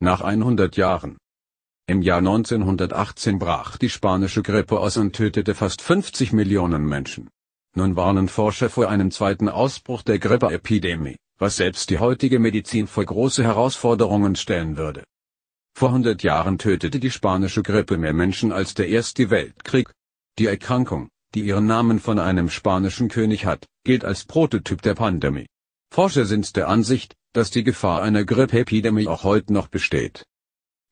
Nach 100 Jahren. Im Jahr 1918 brach die spanische Grippe aus und tötete fast 50 Millionen Menschen. Nun warnen Forscher vor einem zweiten Ausbruch der Grippeepidemie, was selbst die heutige Medizin vor große Herausforderungen stellen würde. Vor 100 Jahren tötete die spanische Grippe mehr Menschen als der Erste Weltkrieg. Die Erkrankung, die ihren Namen von einem spanischen König hat, gilt als Prototyp der Pandemie. Forscher sind der Ansicht, dass die Gefahr einer Grippeepidemie auch heute noch besteht.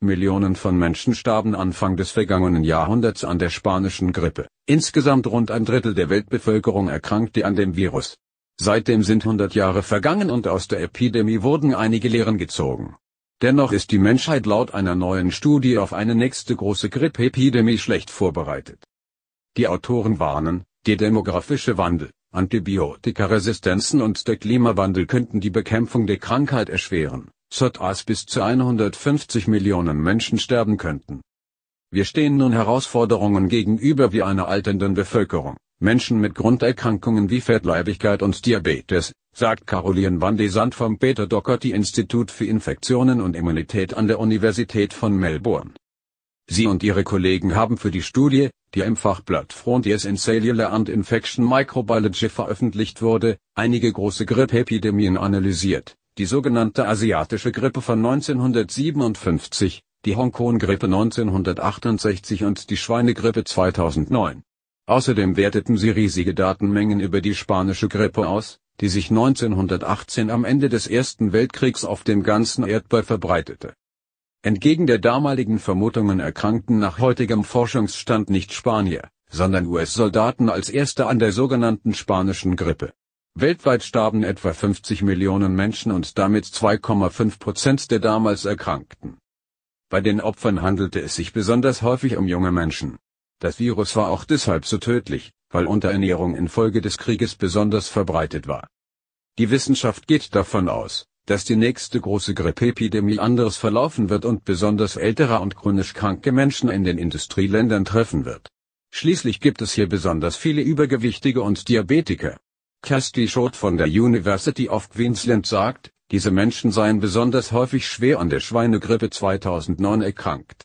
Millionen von Menschen starben Anfang des vergangenen Jahrhunderts an der spanischen Grippe. Insgesamt rund ein Drittel der Weltbevölkerung erkrankte an dem Virus. Seitdem sind 100 Jahre vergangen und aus der Epidemie wurden einige Lehren gezogen. Dennoch ist die Menschheit laut einer neuen Studie auf eine nächste große Grippeepidemie schlecht vorbereitet. Die Autoren warnen, der demografische Wandel, Antibiotikaresistenzen und der Klimawandel könnten die Bekämpfung der Krankheit erschweren, sodass bis zu 150 Millionen Menschen sterben könnten. Wir stehen nun Herausforderungen gegenüber wie einer alternden Bevölkerung, Menschen mit Grunderkrankungen wie Fettleibigkeit und Diabetes, sagt Caroline van de Sand vom Peter Doherty Institut für Infektionen und Immunität an der Universität von Melbourne. Sie und ihre Kollegen haben für die Studie die im Fachblatt Frontiers in Cellular and Infection Microbiology veröffentlicht wurde, einige große Grippepidemien analysiert, die sogenannte asiatische Grippe von 1957, die Hongkong-Grippe 1968 und die Schweinegrippe 2009. Außerdem werteten sie riesige Datenmengen über die spanische Grippe aus, die sich 1918 am Ende des Ersten Weltkriegs auf dem ganzen Erdball verbreitete Entgegen der damaligen Vermutungen erkrankten nach heutigem Forschungsstand nicht Spanier, sondern US-Soldaten als Erste an der sogenannten spanischen Grippe. Weltweit starben etwa 50 Millionen Menschen und damit 2,5 Prozent der damals Erkrankten. Bei den Opfern handelte es sich besonders häufig um junge Menschen. Das Virus war auch deshalb so tödlich, weil Unterernährung infolge des Krieges besonders verbreitet war. Die Wissenschaft geht davon aus, dass die nächste große Grippeepidemie anders verlaufen wird und besonders ältere und chronisch kranke Menschen in den Industrieländern treffen wird. Schließlich gibt es hier besonders viele Übergewichtige und Diabetiker. Kirsty Schott von der University of Queensland sagt, diese Menschen seien besonders häufig schwer an der Schweinegrippe 2009 erkrankt.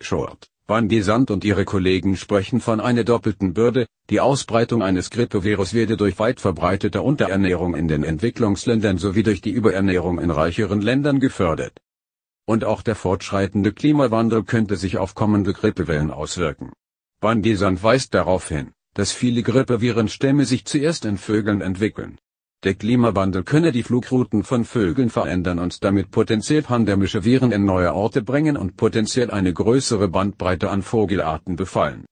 Short. Van de Sand und ihre Kollegen sprechen von einer doppelten Bürde, die Ausbreitung eines Grippevirus werde durch weit verbreitete Unterernährung in den Entwicklungsländern sowie durch die Überernährung in reicheren Ländern gefördert. Und auch der fortschreitende Klimawandel könnte sich auf kommende Grippewellen auswirken. Van de Sand weist darauf hin, dass viele Grippevirenstämme sich zuerst in Vögeln entwickeln der Klimawandel könne die Flugrouten von Vögeln verändern und damit potenziell pandemische Viren in neue Orte bringen und potenziell eine größere Bandbreite an Vogelarten befallen.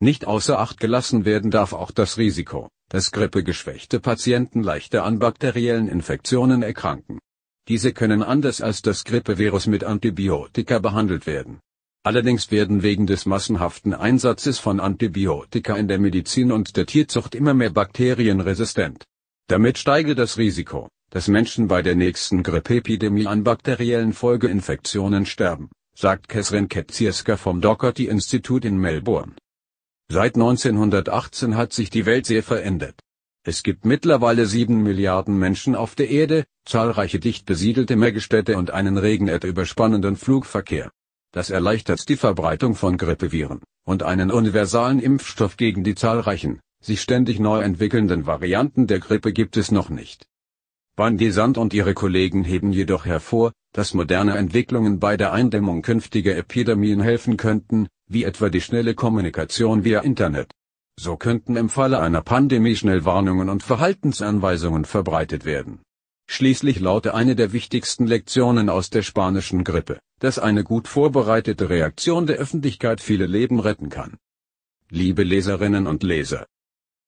Nicht außer Acht gelassen werden darf auch das Risiko, dass grippegeschwächte Patienten leichter an bakteriellen Infektionen erkranken. Diese können anders als das Grippevirus mit Antibiotika behandelt werden. Allerdings werden wegen des massenhaften Einsatzes von Antibiotika in der Medizin und der Tierzucht immer mehr Bakterien resistent. Damit steige das Risiko, dass Menschen bei der nächsten Grippepidemie an bakteriellen Folgeinfektionen sterben, sagt Kesrin Ketzierska vom Doherty Institut in Melbourne. Seit 1918 hat sich die Welt sehr verändert. Es gibt mittlerweile sieben Milliarden Menschen auf der Erde, zahlreiche dicht besiedelte Megastädte und einen regnet überspannenden Flugverkehr. Das erleichtert die Verbreitung von Grippeviren und einen universalen Impfstoff gegen die zahlreichen, sich ständig neu entwickelnden Varianten der Grippe gibt es noch nicht. Van Sand und ihre Kollegen heben jedoch hervor, dass moderne Entwicklungen bei der Eindämmung künftiger Epidemien helfen könnten, wie etwa die schnelle Kommunikation via Internet. So könnten im Falle einer Pandemie schnell Warnungen und Verhaltensanweisungen verbreitet werden. Schließlich laute eine der wichtigsten Lektionen aus der spanischen Grippe, dass eine gut vorbereitete Reaktion der Öffentlichkeit viele Leben retten kann. Liebe Leserinnen und Leser,